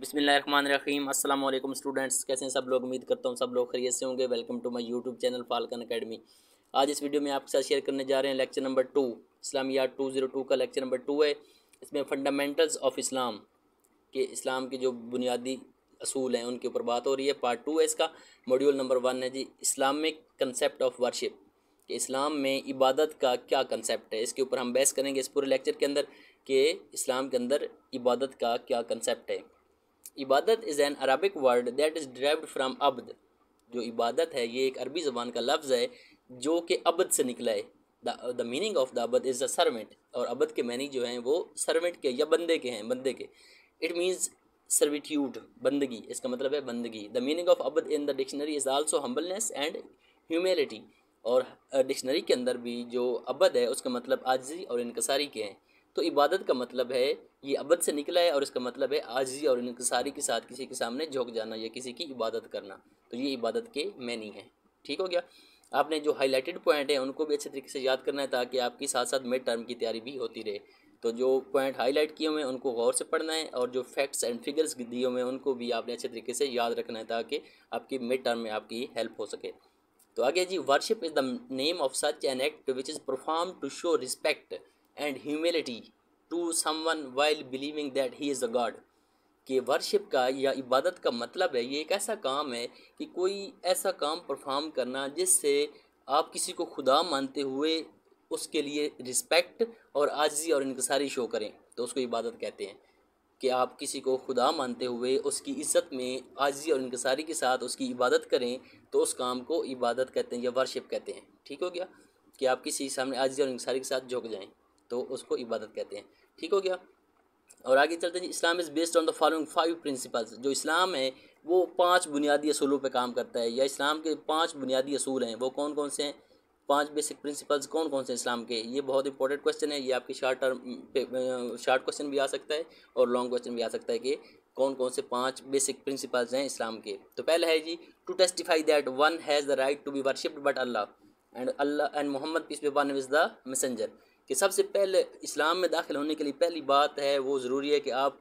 बिसमीम अल्लाम स्टूडेंट्स कैसे हैं सब लोग उम्मीद करता हूँ सब लोग खरीद से होंगे welcome to my YouTube channel falcon academy आज इस वीडियो में आपके साथ शेयर करने जा रहे हैं लेक्चर नंबर टू इस्लामिया टू ज़ीरो टू का लेक्चर नंबर टू है इसमें फंडामेंटल्स ऑफ इस्लाम के इस्लाम के जो बुनियादी असूल हैं उनके ऊपर बात हो रही है पार्ट टू है इसका मॉड्यूल नंबर वन है जी इस्लामिक कंसेप्ट ऑफ वर्शिप कि इस्लाम में इबादत का क्या कंसेप्ट है इसके ऊपर हम बहस करेंगे इस पूरे लेक्चर के अंदर कि इस्लाम के अंदर इबादत का क्या कंसेप्ट है इबादत is an Arabic word that is derived from अब्द जो इबादत है ये एक अरबी ज़बान का लफ्ज़ है जो कि अबद से निकला है द मीनिंग ऑफ द अब्द इज़ द सर्वेंट और अबद के मैनी जो हैं वो सर्वेंट के या बंदे के हैं बंदे के इट मीन्स सर्विट्यूड बंदगी इसका मतलब है बंदगी द मीनिंग ऑफ अब्द in the dictionary is also humbleness and humility और डिक्शनरी के अंदर भी जो अबद है उसका मतलब आजी और इनकसारी के हैं तो इबादत का मतलब है ये अबद से निकला है और इसका मतलब है आजी और इनकसारी के साथ किसी के सामने झोंक जाना या किसी की इबादत करना तो ये इबादत के मैनी है ठीक हो गया आपने जो हाईलाइटेड पॉइंट है उनको भी अच्छे तरीके से याद करना है ताकि आपकी साथ साथ मिड टर्म की तैयारी भी होती रहे तो जो पॉइंट हाईलाइट किए हुए हैं उनको गौर से पढ़ना है और जो फैक्ट्स एंड फिगर्स दिए हुए हैं उनको भी आपने अच्छे तरीके से याद रखना है ताकि आपकी मिड टर्म में आपकी हेल्प हो सके तो आगे जी worship is the name of such an act which is perform to show respect and humility to someone while believing that he is a god कि वर्शिप का या इबादत का मतलब है ये एक ऐसा काम है कि कोई ऐसा काम परफॉर्म करना जिससे आप किसी को खुदा मानते हुए उसके लिए रिस्पेक्ट और आजी और इनकसारी शो करें तो उसको इबादत कहते हैं कि आप किसी को खुदा मानते हुए उसकी इज़्ज़त में आजी और इनकसारी के साथ उसकी इबादत करें तो उस काम को इबादत कहते हैं या वर्शिप कहते हैं ठीक हो गया कि आप किसी सामने आजी और इनकसारी के साथ झुक जाएँ तो उसको इबादत कहते हैं ठीक हो गया और आगे चलते हैं Islam is based on the following five principles जो इस्लाम है वो पांच बुनियादी असूलों पे काम करता है या इस्लाम के पांच बुनियादी असूल हैं वो कौन कौन से हैं पांच बेसिक प्रिंसिपल्स कौन कौन से इस्लाम के ये बहुत इंपॉर्टेंट क्वेश्चन है ये आपके शार्ट टर्म पे शार्ट क्वेश्चन भी आ सकता है और लॉन्ग क्वेश्चन भी आ सकता है कि कौन कौन से पांच बेसिक प्रिंसिपल्स हैं इस्लाम के तो पहला है जी to testify that one has the right to be worshipped but Allah and Allah and Muhammad peace one is the messenger कि सबसे पहले इस्लाम में दाखिल होने के लिए पहली बात है वो ज़रूरी है कि आप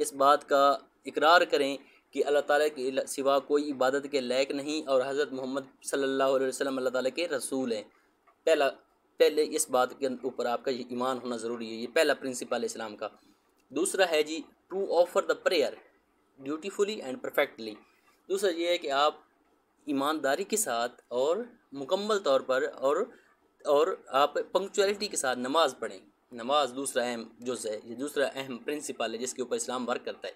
इस बात का इकरार करें कि अल्लाह ताला के सिवा कोई इबादत के लायक नहीं और हज़रत मोहम्मद सल्लल्लाहु अलैहि वसल्लम अल्लाह ताला के रसूल हैं पहला पहले इस बात के ऊपर आपका ये ईमान होना ज़रूरी है ये पहला प्रिंसिपल इस्लाम का दूसरा है जी to offer the prayer dutifully and perfectly दूसरा ये है कि आप ईमानदारी के साथ और मुकम्मल तौर पर और और आप पंक्चुअलिटी के साथ नमाज़ पढ़ें नमाज दूसरा अहम जुज़ है ये दूसरा अहम प्रिंसिपल है जिसके ऊपर इस्लाम वर्क करता है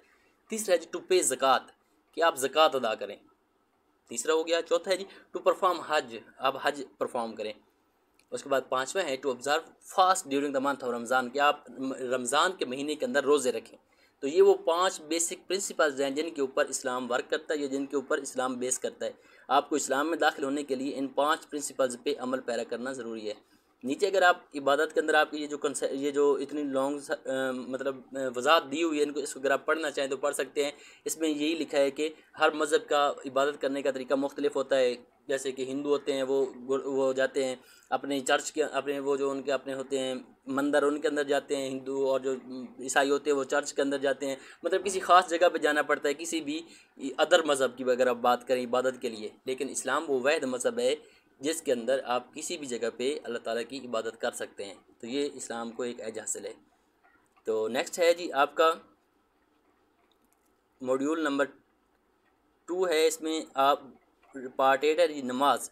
तीसरा है जी टू पे ज़क़़त कि आप ज़क़़त अदा करें तीसरा हो गया चौथा है जी टू परफॉर्म हज आप हज परफॉर्म करें उसके बाद पाँचवा है to observe fast during the month of Ramzan कि आप रमज़ान के महीने के अंदर रोज़े रखें तो ये वो पांच बेसिक प्रिंसिपल्स हैं जिनके ऊपर इस्लाम वर्क करता है या जिनके ऊपर इस्लाम बेस करता है आपको इस्लाम में दाखिल होने के लिए इन पांच प्रिंसिपल्स पे अमल पैरा करना ज़रूरी है नीचे अगर आप इबादत के अंदर आपकी ये जो ये जो इतनी लॉन्ग मतलब वजाहत दी हुई है इनको इसको अगर आप पढ़ना चाहें तो पढ़ सकते हैं इसमें यही लिखा है कि हर मज़हब का इबादत करने का तरीका मुख्तलिफ होता है जैसे कि हिंदू होते हैं वो वो जाते हैं अपने चर्च के अपने वो जो उनके अपने होते हैं मंदिर उनके अंदर जाते हैं हिंदू और जो ईसाई होते हैं वो चर्च के अंदर जाते हैं मतलब किसी ख़ास जगह पे जाना पड़ता है किसी भी अदर मज़हब की अगर आप बात करें इबादत के लिए लेकिन इस्लाम वो वैध मज़हब है जिसके अंदर आप किसी भी जगह पर अल्लाह ताली की इबादत कर सकते हैं तो ये इस्लाम को एक एज हासिल है तो नेक्स्ट है जी आपका मॉड्यूल नंबर टू है इसमें आप पार्ट एट है नमाज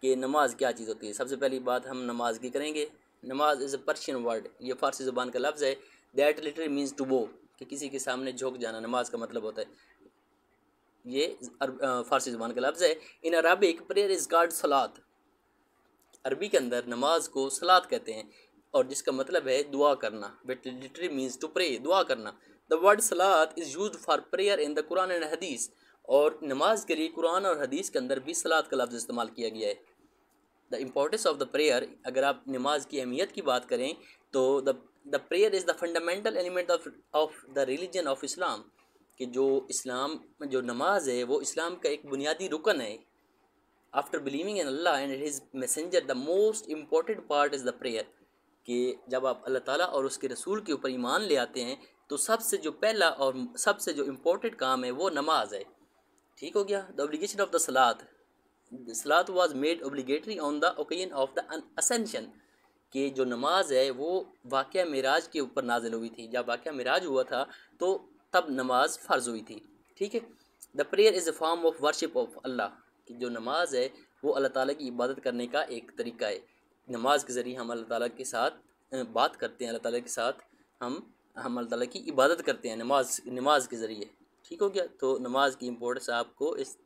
कि नमाज क्या चीज़ होती है सबसे पहली बात हम नमाज की करेंगे नमाज इज़ अ पर्शियन वर्ड ये फ़ारसी ज़ुबान का लफ्ज़ है दैट लिटरली मीन्स टू बो कि किसी के सामने झोंक जाना नमाज का मतलब होता है ये फ़ारसी ज़ुबान का लफ्ज़ है in Arabic prayer is called सलात अरबी के अंदर नमाज को सलात कहते हैं और जिसका मतलब है दुआ करना but literally means to pray दुआ करना द वर्ड सलात is use for prayer in the Quran and हदीस और नमाज के लिए कुरान और हदीस के अंदर भी सलाद का लफ्ज़ इस्तेमाल किया गया है the importance of the prayer अगर आप नमाज की अहमियत की बात करें तो the the prayer is the fundamental element of of the religion of Islam कि जो इस्लाम जो नमाज है वो इस्लाम का एक बुनियादी रुकन है after believing in Allah and his messenger the most important part is the prayer कि जब आप अल्लाह ताला और उसके रसूल के ऊपर ईमान ले आते हैं तो सबसे जो पहला और सबसे जो इम्पोर्टेंट काम है वो नमाज है ठीक हो गया द ऑब्लीगेशन ऑफ द सलाद सलाद was made obligatory on the occasion of the ascension कि जो नमाज है वो वाक़ मराज के ऊपर नाजिल हुई थी जब वाक़ मराज हुआ था तो तब नमाज फ़र्ज हुई थी ठीक है the prayer is a form of worship of Allah कि जो नमाज है वो अल्लाह ताला की इबादत करने का एक तरीका है नमाज के ज़रिए हम अल्लाह ताला के साथ बात करते हैं अल्लाह ताला के साथ हम हम अल्लाह ताला की इबादत करते हैं नमाज नमाज के ज़रिए ठीक हो गया तो नमाज की इम्पोर्टेंस आपको इस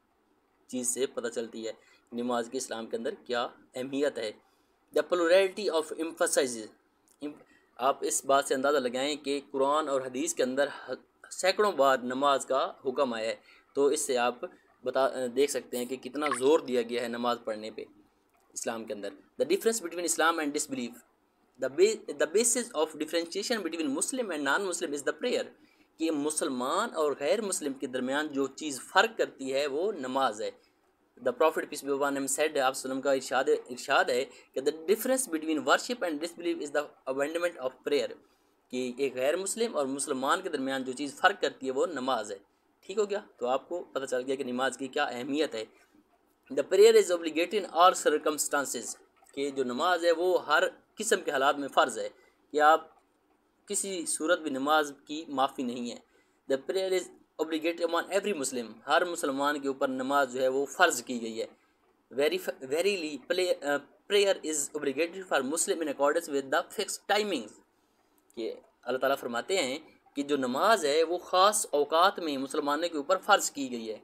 चीज़ से पता चलती है नमाज की इस्लाम के अंदर क्या अहमियत है द प्लोरलिटी ऑफ एम्फोसाइज आप इस बात से अंदाज़ा लगाएं कि कुरान और हदीस के अंदर सैकड़ों बार नमाज का हुक्म आया है तो इससे आप बता देख सकते हैं कि कितना ज़ोर दिया गया है नमाज पढ़ने पे इस्लाम के अंदर the difference between Islam and disbelief the basis of differentiation between Muslim and non Muslim is the prayer कि मुसलमान और गैर मुस्लिम के दरमियान जो चीज़ फ़र्क करती है वो नमाज है the prophet peace be upon said आप सलम का इर्शाद इर्शाद है कि the difference between worship and disbelieve is the abandonment of prayer कि एक गैर मुस्लिम और मुसलमान के दरमियान जो चीज़ फ़र्क करती है वो नमाज है ठीक हो गया तो आपको पता चल गया कि नमाज की क्या अहमियत है the prayer is obligate in all circumstances कि जो नमाज है वो हर किस्म के हालात में फ़र्ज़ है कि आप किसी सूरत भी नमाज की माफ़ी नहीं है the prayer is obligate among every Muslim हर मुसलमान के ऊपर नमाज जो है वो फ़र्ज़ की गई है very verily play prayer is obligated for Muslim in accordance with the fix timings कि अल्लाह ताला फरमाते हैं कि जो नमाज है वो ख़ास अवकात में मुसलमानों के ऊपर फ़र्ज़ की गई है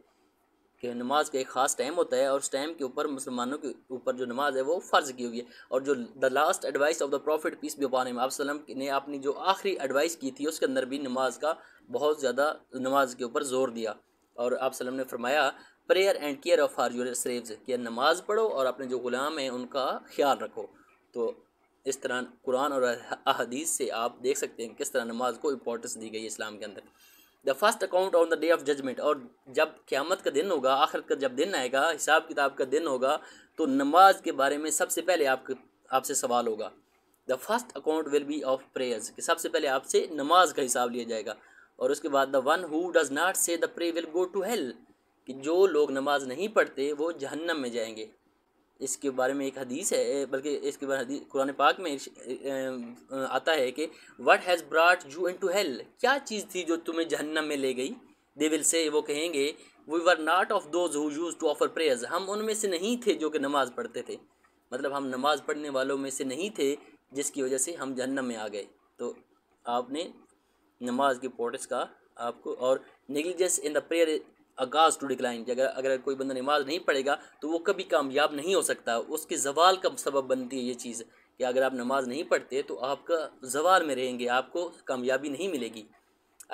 कि नमाज का एक ख़ास टाइम होता है और उस टाइम के ऊपर मुसलमानों के ऊपर जो नमाज है वो फ़र्ज़ की हुई है और जो the last advice of the prophet peace be upon आप ने अपनी जो आखिरी एडवाइस की थी उसके अंदर भी नमाज का बहुत ज़्यादा नमाज के ऊपर ज़ोर दिया और आप सलम ने फरमाया prayer and care of are your slaves कि नमाज पढ़ो और अपने जो ग़ुलाम हैं उनका ख्याल रखो तो इस तरह कुरान और अहदीस से आप देख सकते हैं किस तरह नमाज को इम्पोर्टेंस दी गई इस्लाम के अंदर the first account on the day of judgement और जब क़्यामत का दिन होगा आखिर का जब दिन आएगा हिसाब किताब का दिन होगा तो नमाज के बारे में सबसे पहले आपके आपसे सवाल होगा the first account will be of prayers कि सबसे पहले आपसे नमाज का हिसाब लिया जाएगा और उसके बाद the one who does not say the pray will go to hell कि जो लोग नमाज नहीं पढ़ते वो जहन्नम में जाएंगे इसके बारे में एक हदीस है बल्कि इसके बारे में कुरान पाक में आता है कि what has brought you into hell क्या चीज़ थी जो तुम्हें जहन्नम में ले गई दे विल से वो कहेंगे we were not of those who use to offer prayers हम उनमें से नहीं थे जो कि नमाज़ पढ़ते थे मतलब हम नमाज़ पढ़ने वालों में से नहीं थे जिसकी वजह से हम जहन्नम में आ गए तो आपने नमाज के पोर्ट्स का आपको और निगलिजेंस इन द प्रेयर आगाज़ टू डिक्लाइन कि अगर अगर कोई बंदा नमाज नहीं पढ़ेगा तो वो कभी कामयाब नहीं हो सकता उसके जवाल का सबब बनती है ये चीज़ कि अगर आप नमाज नहीं पढ़ते तो आपका जवाल में रहेंगे आपको कामयाबी नहीं मिलेगी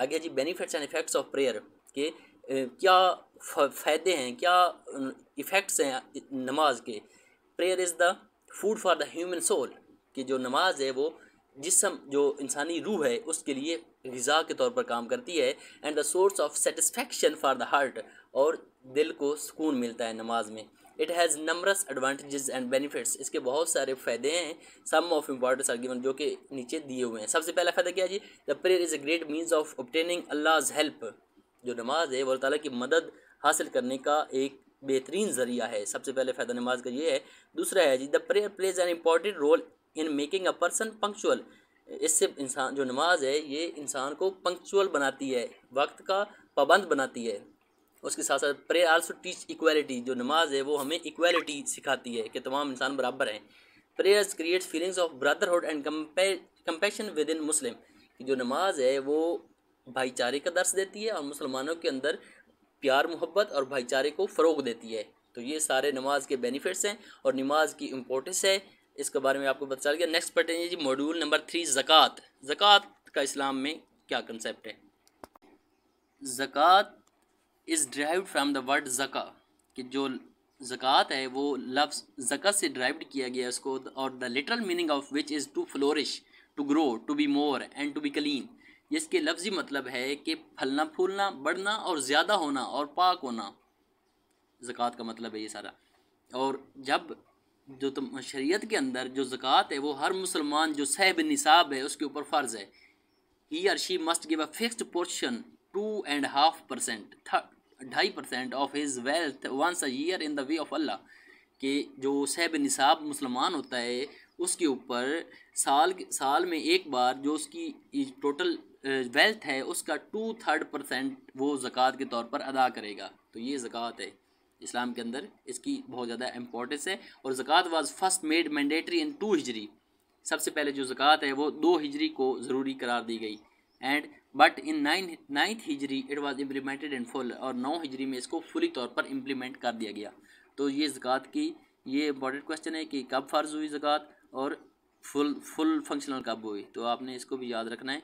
आगे जी benefits and effects of prayer के क्या फ़ायदे हैं क्या इफ़ेक्ट्स हैं नमाज के prayer is the food for the human soul कि जो नमाज है वो जिसम जो इंसानी रूह है उसके लिए गज़ा के तौर पर काम करती है and the source of satisfaction for the heart और दिल को सुकून मिलता है नमाज में it has numbers advantages and benefits इसके बहुत सारे फ़ायदे हैं some of importance are given जो कि नीचे दिए हुए हैं सबसे पहला फ़ायदा क्या है जी the prayer is a great means of obtaining Allah's help जो नमाज है वो तला की मदद हासिल करने का एक बेहतरीन ज़रिया है सबसे पहले फ़ायदा नमाज का ये है दूसरा है जी the prayer plays an important role in making a person punctual इससे इंसान जो नमाज है ये इंसान को पंक्चुअल बनाती है वक्त का पाबंद बनाती है उसके साथ साथ प्रे आल्सो टीच इक्वालिटी जो नमाज है वो हमें इक्वालिटी सिखाती है कि तमाम इंसान बराबर हैं prayers creates feelings of brotherhood and compassion within Muslim जो नमाज है वो भाईचारे का दर्श देती है और मुसलमानों के अंदर प्यार मोहब्बत और भाईचारे को फ़रोग देती है तो ये सारे नमाज के बेनिफिट्स हैं और नमाज की इम्पोर्टेंस है इसके बारे में आपको बता दिया नेक्स्ट पढ़ते हैं जी मॉड्यूल नंबर थ्री ज़क़़त ज़क़़त का इस्लाम में क्या कंसेप्ट है ज़क़़त is drive from the word ज़क़ा कि जो ज़क़़त है वो लफ्ज़ ज़क़़त से ड्राइव किया गया उसको और the literal meaning of which is to flourish to grow to be more and to be clean इसके लफ्ज़ी मतलब है कि फलना फूलना बढ़ना और ज़्यादा होना और पाक होना ज़क़़त का मतलब है ये सारा और जब जो तो शरीयत के अंदर जो ज़क़़त है वो हर मुसलमान जो सहब निसाब है उसके ऊपर फ़र्ज़ है ही और she must give a fixed portion two and half percent ढाई percent of his wealth once a year in the way of Allah के जो सहब निसाब मुसलमान होता है उसके ऊपर साल साल में एक बार जो उसकी टोटल वेल्थ है उसका टू थर्ड परसेंट वो ज़क़़त के तौर पर अदा करेगा तो ये ज़क़़त है इस्लाम के अंदर इसकी बहुत ज़्यादा इम्पोर्टेंस है और ज़क़़त was first made mandatory in two हिजरी सबसे पहले जो ज़क़़त है वो दो हिजरी को ज़रूरी करार दी गई and but in nine ninth हिजरी it was implemented in full और नौ हिजरी में इसको फुली तौर पर इम्प्लीमेंट कर दिया गया तो ये ज़क़़त की ये इम्पॉर्टेंट क्वेश्चन है कि कब फ़र्ज़ हुई ज़क़़त और फुल फुल फंक्शनल कब हुई तो आपने इसको भी याद रखना है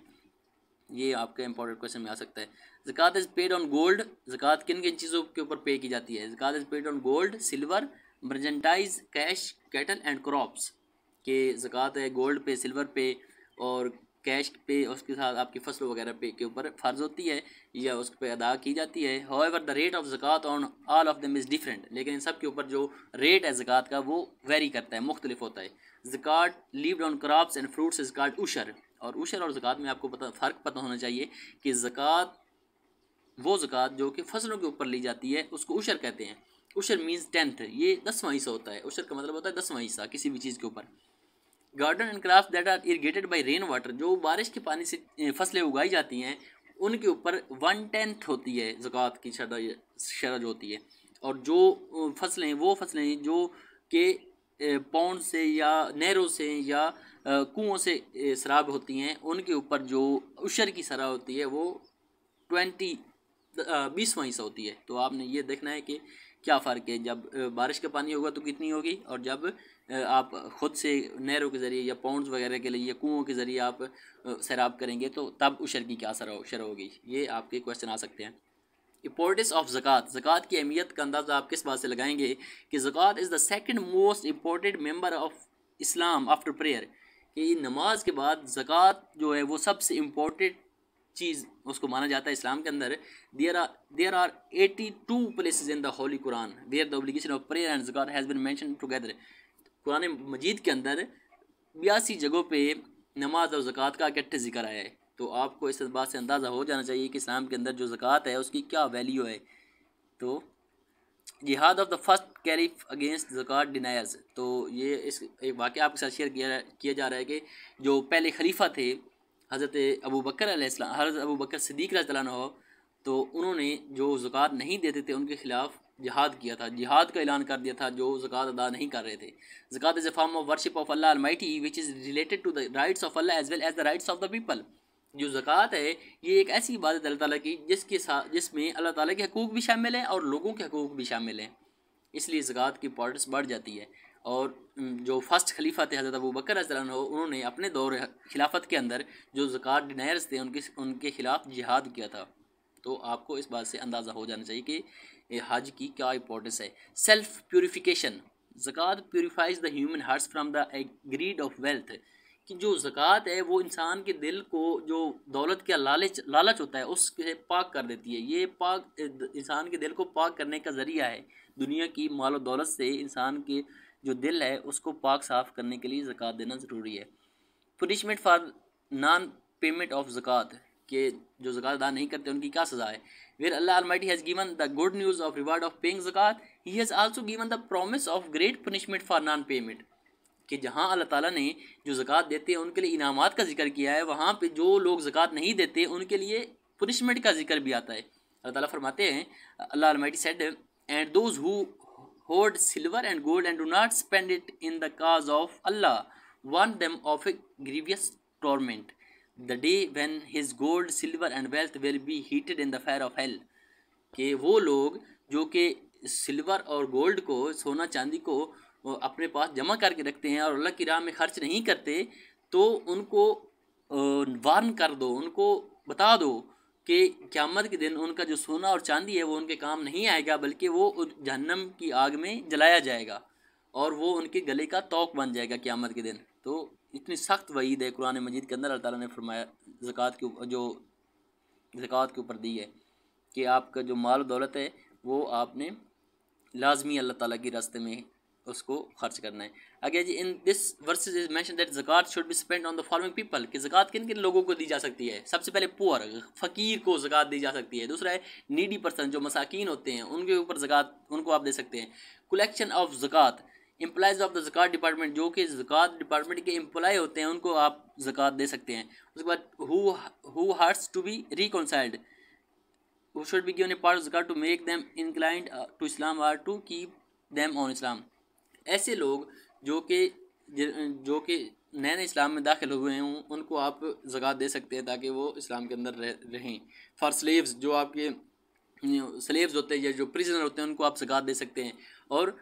ये आपका इंपॉर्टेंट क्वेश्चन में आ सकता है जक़ात इज़ पेड ऑन गोल्ड जक़ात किन किन चीज़ों के ऊपर पे की जाती है जक़ात is paid on gold silver merchandise cash cattle and crops के जक़ात है गोल्ड पे सिल्वर पे और कैश पे उसके साथ आपकी फसल वगैरह पे के ऊपर फ़र्ज होती है या उस पर अदा की जाती है एवर द रेट ऑफ ज़क़़त on all of them is different लेकिन इन सब के ऊपर जो रेट है जक़ात का वो वेरी करता है मुख्तलिफ होता है जक़ात levied on crops and fruits is called उशर और उशर और ज़क़़त में आपको पता फ़र्क पता होना चाहिए कि ज़क़़त वो ज़क़़त जो कि फसलों के ऊपर ली जाती है उसको उशर कहते हैं उशर मीन्स टेंथ ये दसवां हिस्सा होता है उशर का मतलब होता है दसवां हिस्सा किसी भी चीज़ के ऊपर garden and craft that are irrigated by rain water जो बारिश के पानी से फसलें उगाई जाती हैं उनके ऊपर वन टेंथ होती है ज़क़़त की शर जो होती है और जो फसलें वो फसलें जो कि पौंड से या नहरों से या कुओं से शराब होती हैं उनके ऊपर जो उशर की शराब होती है वो ट्वेंटी बीस वहीं से होती है तो आपने ये देखना है कि क्या फ़र्क है जब बारिश का पानी होगा तो कितनी होगी और जब आप ख़ुद से नहरों के ज़रिए या पाउंड्स वगैरह के लिए या कुओं के ज़रिए आप शराब करेंगे तो तब उशर की क्या शर होगी ये आपके क्वेश्चन आ सकते हैं इम्पोर्टेंस ऑफ ज़क़़त ज़क़़त की अहमियत का अंदाज़ा आप किस बात से लगाएंगे कि ज़क़़त is the second most important member of Islam after prayer कि नमाज के बाद ज़क़़त जो है वो सबसे इम्पोर्टेंट चीज़ उसको माना जाता है इस्लाम के अंदर there are there are eighty two place in the holy Quran there the obligation of prayer and zakat has been mention together कुरान मजीद के अंदर बयासी जगहों पर नमाज और ज़क़़त का इकट्ठे जिक्र आया है तो आपको इस बात से अंदाज़ा हो जाना चाहिए कि इस्लाम के अंदर जो ज़क़़त है उसकी क्या वैल्यू है तो jihad of the first caliph against zakat deniers तो ये इस एक वाक्य आपके साथ शेयर किया किया जा रहा है कि जो पहले खलीफा थे हज़रत अबू बकर हज़रत अबू बकर सदीक रहो तो उन्होंने जो ज़क़़त नहीं देते थे उनके ख़िलाफ़ जिहाद किया था जिहाद का ऐलान कर दिया था जो ज़क़़त अदा नहीं कर रहे थे zakat is a form of worship of Allah almighty which is related to the rights of Allah as well as the rights of the people जो ज़क़़त है ये एक ऐसी इबादत अल्लाह ताला की जिसके साथ जिसमें अल्लाह ताला के हकूक़ भी शामिल हैं और लोगों के हकूक़ भी शामिल हैं इसलिए ज़क़़त की इंपॉर्टेंस बढ़ जाती है और जो फर्स्ट खलीफा थे हज़रत अबू बकर हो उन्होंने अपने दौर खिलाफत के अंदर जो ज़क़़त डिनायर्स थे उनके उनके ख़िलाफ़ जिहाद किया था तो आपको इस बात से अंदाज़ा हो जाना चाहिए कि हज की क्या इंपॉर्टेंस है self purification zakat purifies the human hearts from the greed of wealth कि जो ज़क़़त है वो इंसान के दिल को जो दौलत का लालच लालच होता है उससे पाक कर देती है ये पाक इंसान के दिल को पाक करने का ज़रिया है दुनिया की माल दौलत से इंसान के जो दिल है उसको पाक साफ़ करने के लिए ज़क़़त देना ज़रूरी है punishment for non payment of zakat के जो ज़क़़त अदा नहीं करते उनकी क्या सज़ा है where Allah almighty has given the good news of reward of paying zakat he has also given the promise of great punishment for non payment कि जहाँ अल्लाह ताला ने जो ज़क़़त देते हैं उनके लिए इनामात का जिक्र किया है वहाँ पे जो लोग ज़क़़त नहीं देते उनके लिए पनिशमेंट का जिक्र भी आता है अल्लाह ताला फरमाते हैं Allah almighty said and those who hold silver and gold and do not spend it in the cause of Allah warn them of a grievous torment the day when his gold silver and wealth will be heated in the fire of hell कि वो लोग जो कि silver और gold को सोना चांदी को अपने पास जमा करके रखते हैं और अल्लाह की राह में खर्च नहीं करते तो उनको वार्न कर दो उनको बता दो कि क़्यामत के दिन उनका जो सोना और चांदी है वो उनके काम नहीं आएगा बल्कि वो जहन्नम की आग में जलाया जाएगा और वो उनके गले का तोक बन जाएगा क़्यामत के दिन तो इतनी सख्त वईद है कुरान मजीद के अंदर अल्लाह ताला ने फरमाया ज़क़़त के जो ज़क़़त के ऊपर दी है कि आपका जो माल दौलत है वो आपने लाजमी अल्लाह ताला के रास्ते में उसको खर्च करना है again in this verse is mention that zakat should be spend on the following people कि जक़ात किन किन लोगों को दी जा सकती है सबसे पहले पुअर फ़कीर को जक़ात दी जा सकती है दूसरा है नीडी पर्सन जो मसाकिन होते हैं उनके ऊपर जक़ात उनको आप दे सकते हैं collection of zakat employees of the zakat department जो कि जक़ात डिपार्टमेंट के एम्प्लॉय होते हैं उनको आप जक़ात दे सकते हैं उसके बाद who hearts to be reconciled who should be given a part of zakat to make them inclined to Islam or to keep them on Islam ऐसे लोग जो कि जो कि नए नए इस्लाम में दाखिल हुए हों उनको आप जगात दे सकते हैं ताकि वो इस्लाम के अंदर रह रहें फॉर स्लेव्स जो आपके स्लेव्स होते हैं या जो प्रिजनर होते हैं उनको आप जगात दे सकते हैं और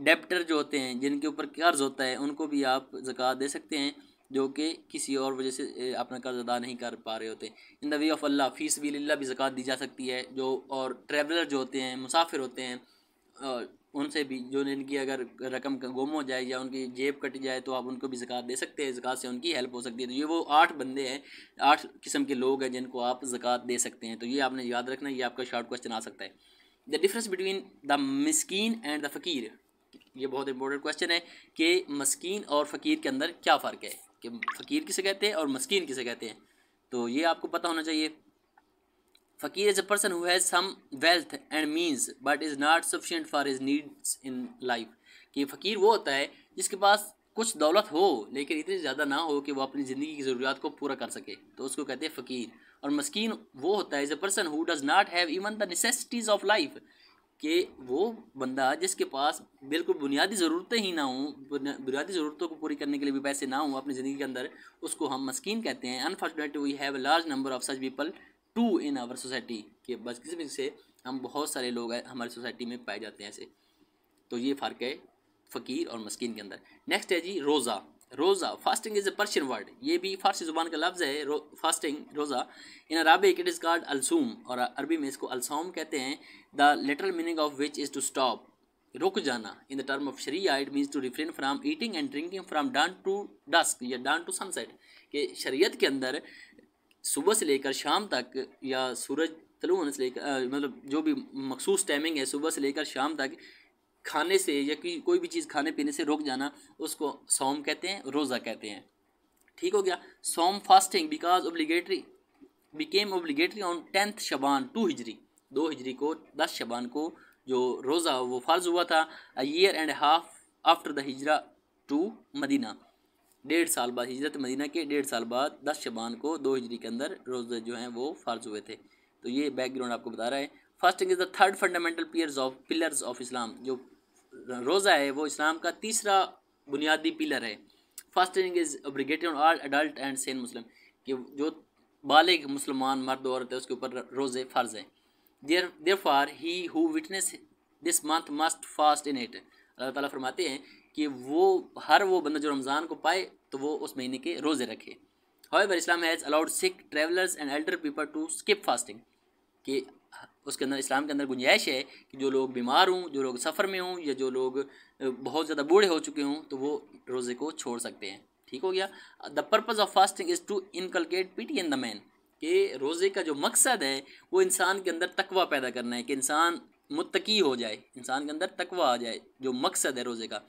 डेप्टर जो होते हैं जिनके ऊपर कर्ज होता है उनको भी आप जक़ात दे सकते हैं जो कि किसी और वजह से अपना कर्ज अदा नहीं कर पा रहे होते in the way of Allah फीस भी जक़ात दी जा सकती है जो और ट्रैवलर जो होते हैं मुसाफिर होते हैं उनसे भी जो इनकी अगर रकम गुम हो जाए या उनकी जेब कट जाए तो आप उनको भी ज़क़़त दे सकते हैं ज़क़़त से उनकी हेल्प हो सकती है तो ये वो आठ बंदे हैं आठ किस्म के लोग हैं जिनको आप ज़क़़त दे सकते हैं तो ये आपने याद रखना ये आपका शॉर्ट क्वेश्चन आ सकता है the difference between the miskin and the faqir ये बहुत इंपॉर्टेंट क्वेश्चन है कि मस्किन और फ़कीर के अंदर क्या फ़र्क है कि फ़कीर किसे कहते हैं और मस्किन किसे कहते हैं तो ये आपको पता होना चाहिए faqir is a person who has some wealth and means but is not sufficient for his needs in life कि फ़कीर वो होता है जिसके पास कुछ दौलत हो लेकिन इतनी ज़्यादा ना हो कि वो अपनी ज़िंदगी की ज़रूरत को पूरा कर सके तो उसको कहते हैं फ़कीर और मस्किन वो होता है is a person who does not have even the necessities of life कि वो बंदा जिसके पास बिल्कुल बुनियादी ज़रूरतें ही ना हों बुनियादी ज़रूरतों को पूरी करने के लिए भी पैसे ना हों अपनी ज़िंदगी के अंदर उसको हम मस्किन कहते हैं unfortunately we have a large number of such people too in our society के बदकिस्मती से हम बहुत सारे लोग हमारी सोसाइटी में पाए जाते हैं ऐसे तो ये फ़र्क है फ़कीर और मस्किन के अंदर नेक्स्ट है जी रोज़ा रोज़ा fasting is a Persian word ये भी फारसी ज़ुबान का लफ्ज़ है रो, fasting roza in Arabic it is called alsaum और अरबी में इसको अलसाम कहते हैं the literal meaning of which is to stop रुक जाना in the term of sharia it means to refrain from eating and drinking from dawn to dusk या डॉन टू सनसेट के शरीयत के अंदर सुबह से लेकर शाम तक या सूरज तलु होने से लेकर मतलब जो भी मखसूस टाइमिंग है सुबह से लेकर शाम तक खाने से या कोई भी चीज़ खाने पीने से रुक जाना उसको सोम कहते हैं रोज़ा कहते हैं ठीक हो गया saum fasting because obligatory became obligatory on tenth Shaban two Hijri दो हिजरी को दस शबान को जो रोज़ा वो फ़र्ज़ हुआ था a year and half after the Hijra to Medina डेढ़ साल बाद हिजरत मदीना के डेढ़ साल बाद दस शबान को दो हिजरी के अंदर रोज़े जो हैं वो फ़र्ज हुए थे तो ये बैकग्राउंड आपको बता रहा है fast is the third fundamental piers of pillars of Islam जो रोज़ा है वो इस्लाम का तीसरा बुनियादी पिलर है fast is obligated all adult and sane Muslim कि जो बालिग मुसलमान मर्द औरत है उसके ऊपर रोज़े फ़र्ज़ हैं there therefore he who witness this month must fast in it अल्लाह तरमाते फरमाते हैं कि वो हर वो बंदा जो रमज़ान को पाए तो वो उस महीने के रोज़े रखे however Islam has allowed sick travellers and elder people to skip fasting कि उसके अंदर इस्लाम के अंदर गुंजाइश है कि जो लोग बीमार हों जो लोग सफ़र में हों या जो लोग बहुत ज़्यादा बूढ़े हो चुके हों तो वो रोज़े को छोड़ सकते हैं ठीक हो गया the purpose of fasting is to inculcate T in the man कि रोज़े का जो मकसद है वो इंसान के अंदर तकवा पैदा करना है कि इंसान मुतकी हो जाए इंसान के अंदर तकवा आ जाए जो मकसद है रोज़े का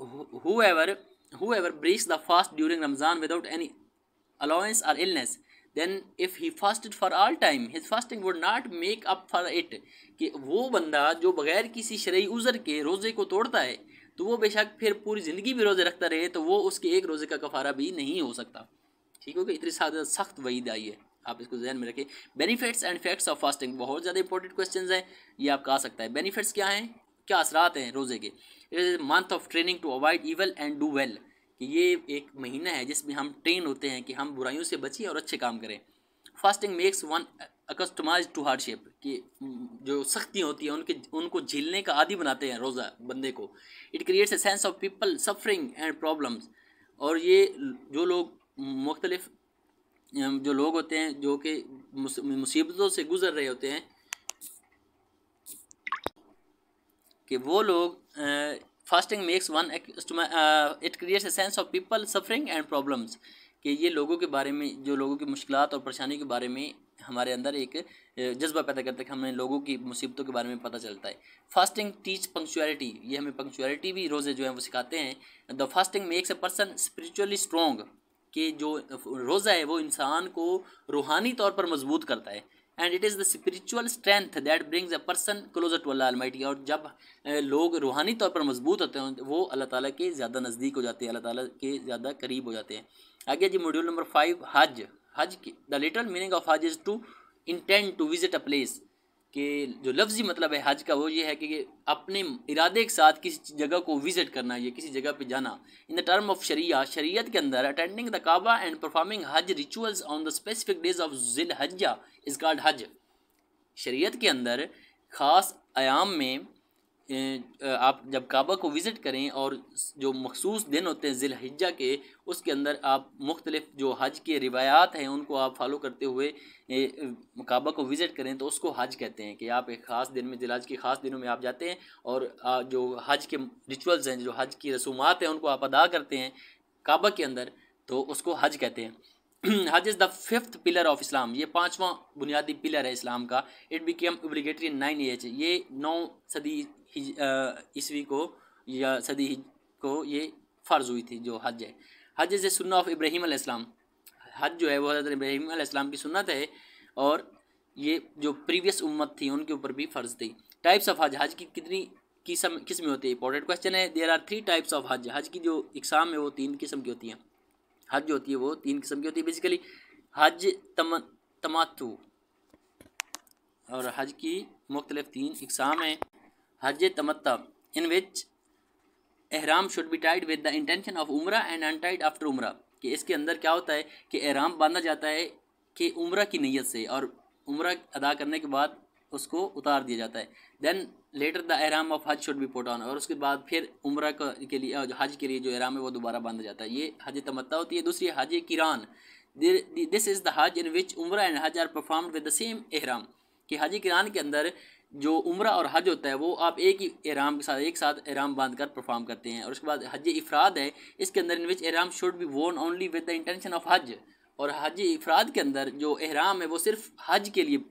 whoever breaks the fast during Ramzan without any allowance or illness then if he fasted for all time his fasting would not make up for it कि वो बंदा जो बगैर किसी शरय उज़र के रोज़े को तोड़ता है तो वो बेशक फिर पूरी ज़िंदगी भी रोज़े रखता रहे तो वो उसके एक रोज़े का कफारा भी नहीं हो सकता ठीक हो गया इतनी ज़्यादा सख्त वहीद आई है आप इसको जहन में रखें benefits and facts of fasting बहुत ज़्यादा इंपॉर्टेंट क्वेश्चन हैं ये आपका आ सकता है बेनिफिट्स क्या हैं क्या असरात हैं रोज़े के it is month of training to avoid evil and do well कि ये एक महीना है जिसमें हम ट्रेन होते हैं कि हम बुराइयों से बचें और अच्छे काम करें fasting makes one accustomed to hardship कि जो सख्तियाँ होती हैं उनके उनको झेलने का आदि बनाते हैं रोज़ा बंदे को it creates a sense of people suffering and problems और ये जो लोग मुख्तलिफ जो लोग होते हैं जो कि मुसीबतों से गुजर रहे होते हैं कि वो लोग fasting makes one it creates a sense of people suffering and problems कि ये लोगों के बारे में जो लोगों की मुश्किल और परेशानी के बारे में हमारे अंदर एक जज्बा पैदा करता है कि हमें लोगों की मुसीबतों के बारे में पता चलता है फास्टिंग टीच पंक्चुअलिटी ये हमें पंक्चुअलिटी भी रोज़े जो है वो सिखाते हैं the fasting makes a person spiritually strong कि जो रोज़ा है वो इंसान को रूहानी तौर पर मजबूत करता है and it is the spiritual strength that brings a person closer to Allah almighty और जब लोग रूहानी तौर पर मजबूत होते हैं वो अल्लाह ताला के ज़्यादा नज़दीक हो जाते हैं अल्लाह ताला के ज़्यादा करीब हो जाते हैं आगे जी मॉड्यूल नंबर फाइव हज हज की the literal meaning of Hajj is to intend to visit a place कि जो लफ्ज़ी मतलब है हज का वो ये है कि अपने इरादे के साथ किसी जगह को विज़िट करना या किसी जगह पे जाना in the term of sharia शरीयत के अंदर attending the Kaaba and performing Hajj rituals on the specific days of Zil Hijja is called हज शरीयत के अंदर ख़ास आयाम में आप जब काबा को विज़िट करें और जो मखसूस दिन होते हैं ज़िलहिजा के उसके अंदर आप मुख्तलिफ़ जो हज के रिवायात हैं उनको आप फॉलो करते हुए काबा को विज़िट करें तो उसको हज कहते हैं कि आप एक ख़ास दिन में जिलाज के ख़ास दिनों में आप जाते हैं और जो हज के रिचुअल्स हैं जो हज की रसूमात हैं उनको आप अदा करते हैं काबा के अंदर तो उसको हज कहते हैं Hajj is the fifth pillar of Islam ये पांचवा बुनियादी पिलर है इस्लाम का it became obligatory nine H ये नौ सदी ईस्वी को या सदी को ये फ़र्ज़ हुई थी जो हज है हज इज़ ए सुन्ना ऑफ इब्राहिम इस्लाम हज जो है वो हज़रत इब्राहिम इस्लाम की सुन्नत है और ये जो प्रीवियस उम्मत थी उनके ऊपर भी फ़र्ज थी टाइप्स ऑफ हज हज की कितनी किस्म किस्में होती है इंपॉर्टेंट क्वेश्चन है there are three types of Hajj हज की जो इकसाम है वो तीन किस्म की होती हैं हज जो होती है वो तीन किस्म की होती है बेसिकली हज तम तमातु और हज की मुख्तलिफ तीन इकसाम हैं Hajj Tamattu in which ihram should be tied with the intention of umrah and untied after umrah कि इसके अंदर क्या होता है कि एहराम बांधा जाता है कि उम्र की नीयत से और उम्र अदा करने के बाद उसको उतार दिया जाता है then later the ihram of Hajj should be put on और उसके बाद फिर उम्र के लिए हज के लिए जो एराम है वो दोबारा बांधा जाता है ये हज तमत्ता होती है दूसरी हज किरान दिस इज़ द हज इन विच umrah and Hajj are perform with the same ihram कि हज किरान के अंदर जो उम्र और हज होता है वो आप एक ही एहराम के साथ एक साथ एहराम बांध कर परफॉर्म करते हैं और उसके बाद हज इफराद है इसके अंदर in which ihram should be worn only with the intention of Hajj और हज इफराद के अंदर जो एहराम है वो सिर्फ हज के लिए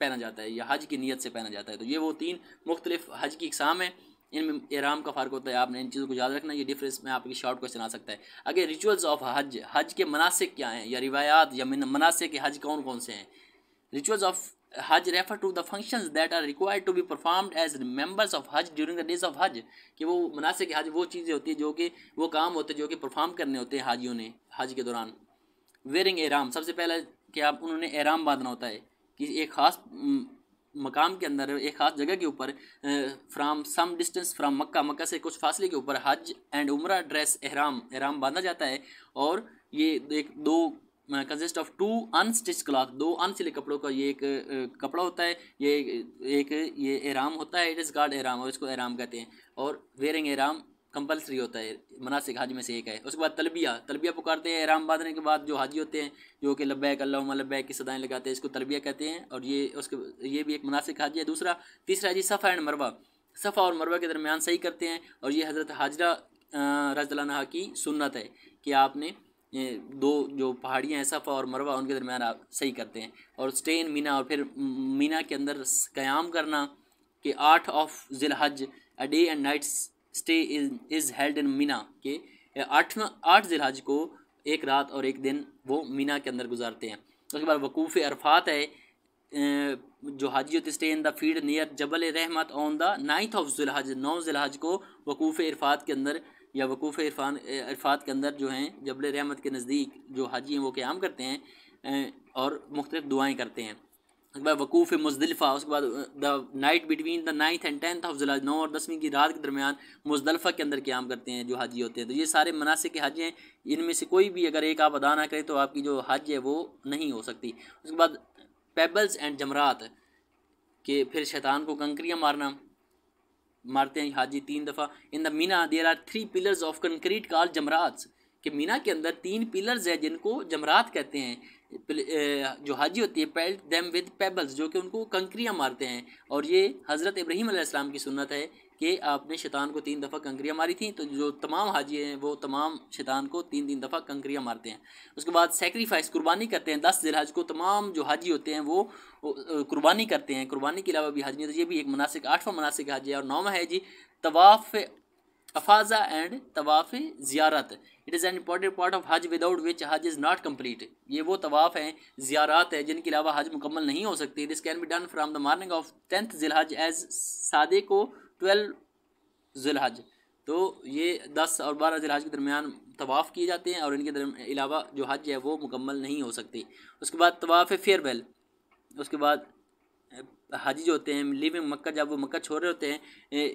पहना जाता है या हज की नीयत से पहना जाता है तो ये वो तीन मुख्तलिफ हज की इकसाम है इनमें एराम का फ़र्क होता है आपने इन चीज़ों को याद रखना ये डिफरेंस में आपकी शॉर्ट क्वेश्चन आ सकता है अगर रिचुअल्स ऑफ हज हज के मनासिक क्या हैं या रिवायात या मनासिक हज कौन कौन से हैं rituals of Hajj refer to the function that are required to be performed as members of Hajj during the days of Hajj कि वो मनासिक हज वो चीज़ें होती है जो कि वो काम होते हैं जो कि परफॉर्म करने होते हैं हाजियों ने हज के दौरान वेयरिंग एराम सबसे पहले कि आप उन्होंने एराम बांधना होता है कि एक ख़ास मकाम के अंदर एक ख़ास जगह के ऊपर from some distance from Mecca मक्का से कुछ फासले के ऊपर हज एंड उम्र ड्रेस एहराम एहराम बांधा जाता है और ये एक दो consist of two unstitch cloth दो अनसिले कपड़ों का ये एक कपड़ा होता है ये एक ये एहराम होता है इट इज़ गार्ड एहराम और इसको एहराम कहते हैं और वेयरिंग एहराम कंपलसरी होता है मनासिक हज में से एक है उसके बाद तलबिया तलबिया पुकारते हैं आराम बांधने के बाद जो हाजी होते हैं जो कि लब्बैक अल्लाह लब्बैक की सदाएँ लगाते हैं इसको तलबिया कहते हैं और ये उसके ये भी एक मनासिक हाजी है दूसरा तीसरा हाजी सफ़ा एंड मरवा सफ़ा और मरवा के दरमियान सही करते हैं और ये हज़रत हाजरा रजलाना की सुन्नत है कि आपने ये दो जो पहाड़ियाँ हैं सफ़ा और मरवा उनके दरमियान आप सही करते हैं और स्टेन मीना और फिर मीना के अंदर क़याम करना कि आठ of Zilhaj a day and nights stay is held in Mina के आठ आठ जिलहज को एक रात और एक दिन वो मीना के अंदर गुजारते हैं उसके बाद वकूफ़ अरफात है जो हाजी होते stay in the field near Jabal Rahmat on the ninth of Zulhaj नौ जुलहज को वकूफ़ इरफात के अंदर या वकूफ़ इरफान इरफात के अंदर जो हैं जबल रहमत के नज़दीक जो हाजी हैं वो क्याम करते हैं और मुख्तलिफ़ दुआएँ करते हैं उसके बाद वकूफ़ मुजदलफ़ा उसके बाद the night between the ninth and tenth of July नौ और दसवीं की रात के दरमियान मुजदलफ़ा के अंदर क्याम करते हैं जो हाजी होते हैं तो ये सारे मनासिक के हज हैं इनमें से कोई भी अगर एक आप अदा ना करें तो आपकी जो हज है वो नहीं हो सकती उसके बाद पेबल्स एंड जमरात के फिर शैतान को कंकरियाँ मारना मारते हैं हाजी तीन दफ़ा in the Mina there are three pillars of concrete called Jamarat कि मीना के अंदर तीन पिलर्स हैं जिनको जमरात कहते हैं जो हाजी होती है पेल्ट दैम विद पेबल्स जो कि उनको कंकरियाँ मारते हैं और ये हज़रत इब्राहिम अलैहिस्सलाम की सुन्नत है कि आपने शैतान को तीन दफ़ा कंकरियाँ मारी थी तो जो तमाम हाजी हैं वो तमाम शैतान को तीन तीन दफ़ा कंकरियाँ मारते हैं उसके बाद सेक्रीफाइस कुर्बानी करते हैं दस जिलहज को तमाम जो हाजी होते हैं वो कुर्बानी करते हैं कुर्बानी के अलावा भी हाजी तो ये भी एक मनासिक आठवां मुनासिक हाजी है और नौवा है जी तवाफ़ अफाजा एंड तवाफ़ ज़ियारत it is an important part of Hajj without which Hajj is not complete ये वो तवाफ़ हैं ज़ियारत है जिनके अलावा हज मुकम्मल नहीं हो सकती this can be done from the morning of tenth Zilhaj एज सादे को ट्वेल्व जिलहज तो ये दस और बारह जिलहज के दरमियान तवाफ़ किए जाते हैं और इनके अलावा जो हज है वो मुकम्मल नहीं हो सकती उसके बाद तवाफ़ फेयरवेल उसके बाद हाजी जो होते हैं लिविंग मक्का जब वो मक्का छोड़ रहे होते हैं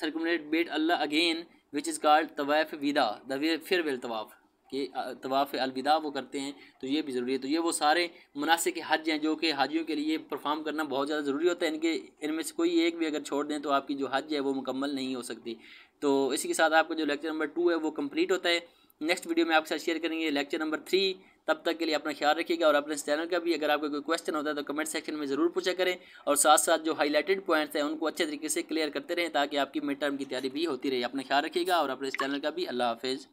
circulate Bait Allah again which is called tawaf wida दवे फिर तवाफ़ के तवाफ़ अलविदा वो करते हैं तो ये भी ज़रूरी है तो ये वो सारे मुनासिब के हज हैं जो कि हाजियों के लिए परफॉर्म करना बहुत ज़्यादा ज़रूरी होता है इनके इनमें से कोई एक भी अगर छोड़ दें तो आपकी जो हज है वो मुकम्मल नहीं हो सकती तो इसी के साथ आपका जो लेक्चर नंबर टू है वो कम्प्लीट होता है नेक्स्ट वीडियो में आपके साथ शेयर करेंगे लेक्चर नंबर थ्री तब तक के लिए अपना ख्याल रखिएगा और अपने इस चैनल का भी अगर आपका कोई क्वेश्चन होता है तो कमेंट सेक्शन में ज़रूर पूछा करें और साथ साथ जो हाईलाइटेड पॉइंट्स हैं उनको अच्छे तरीके से क्लियर करते रहें ताकि आपकी मिड टर्म की तैयारी भी होती रहे अपना ख्याल रखिएगा और अपने इस चैनल का भी अल्लाह हाफिज़